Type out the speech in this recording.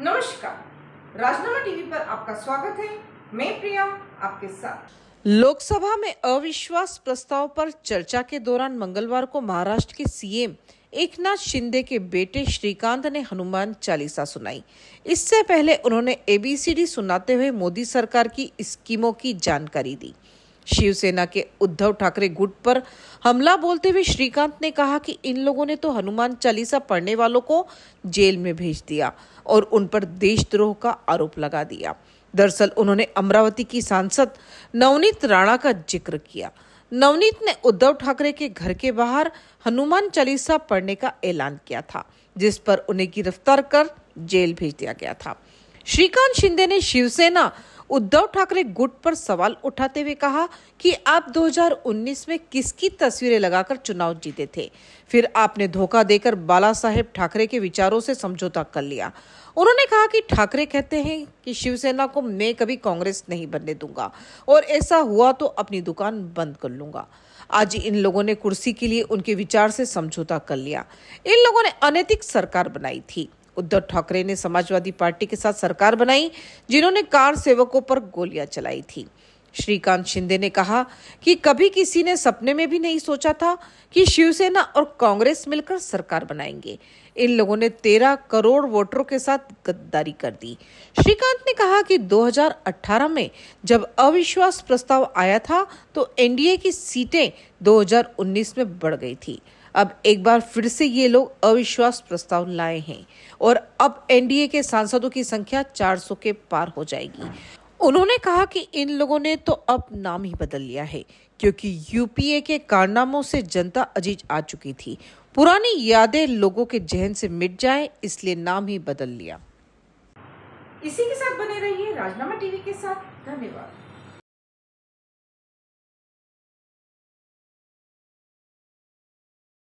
नमस्कार राजनामा टीवी पर आपका स्वागत है मैं प्रिया आपके साथ लोकसभा में अविश्वास प्रस्ताव पर चर्चा के दौरान मंगलवार को महाराष्ट्र के सीएम एकनाथ शिंदे के बेटे श्रीकांत ने हनुमान चालीसा सुनाई इससे पहले उन्होंने एबीसीडी सुनाते हुए मोदी सरकार की स्कीमों की जानकारी दी शिवसेना के उद्धव ठाकरे गुट पर हमला बोलते हुए श्रीकांत ने कहा कि इन लोगों ने तो हनुमान चालीसा पढ़ने वालों को जेल में भेज दिया और उन पर देशद्रोह का आरोप लगा दिया दरअसल उन्होंने अमरावती की सांसद नवनीत राणा का जिक्र किया नवनीत ने उद्धव ठाकरे के घर के बाहर हनुमान चालीसा पढ़ने का ऐलान किया था जिस पर उन्हें गिरफ्तार कर जेल भेज दिया गया था श्रीकांत शिंदे ने शिवसेना उद्धव ठाकरे गुट पर सवाल उठाते हुए कहा कि आप 2019 में किसकी तस्वीरें लगाकर चुनाव जीते थे फिर आपने धोखा देकर बाला साहेब ठाकरे के विचारों से समझौता कर लिया उन्होंने कहा कि ठाकरे कहते हैं कि शिवसेना को मैं कभी कांग्रेस नहीं बनने दूंगा और ऐसा हुआ तो अपनी दुकान बंद कर लूंगा आज इन लोगों ने कुर्सी के लिए उनके विचार से समझौता कर लिया इन लोगों ने अनैतिक सरकार बनाई थी उद्धव ठाकरे ने समाजवादी पार्टी के साथ सरकार बनाई जिन्होंने कार सेवकों पर गोलियां चलाई थी श्रीकांत शिंदे ने कहा कि कभी किसी ने सपने में भी नहीं सोचा था कि शिवसेना और कांग्रेस मिलकर सरकार बनाएंगे इन लोगों ने तेरह करोड़ वोटरों के साथ गद्दारी कर दी श्रीकांत ने कहा कि 2018 में जब अविश्वास प्रस्ताव आया था तो एनडीए की सीटें 2019 में बढ़ गई थी अब एक बार फिर से ये लोग अविश्वास प्रस्ताव लाए हैं और अब एनडीए के सांसदों की संख्या 400 के पार हो जाएगी उन्होंने कहा कि इन लोगों ने तो अब नाम ही बदल लिया है क्योंकि यूपीए के कारनामों से जनता अजीज आ चुकी थी पुरानी यादें लोगों के जहन से मिट जाए इसलिए नाम ही बदल लिया इसी के साथ बने रहिए राजनामा टीवी के साथ धन्यवाद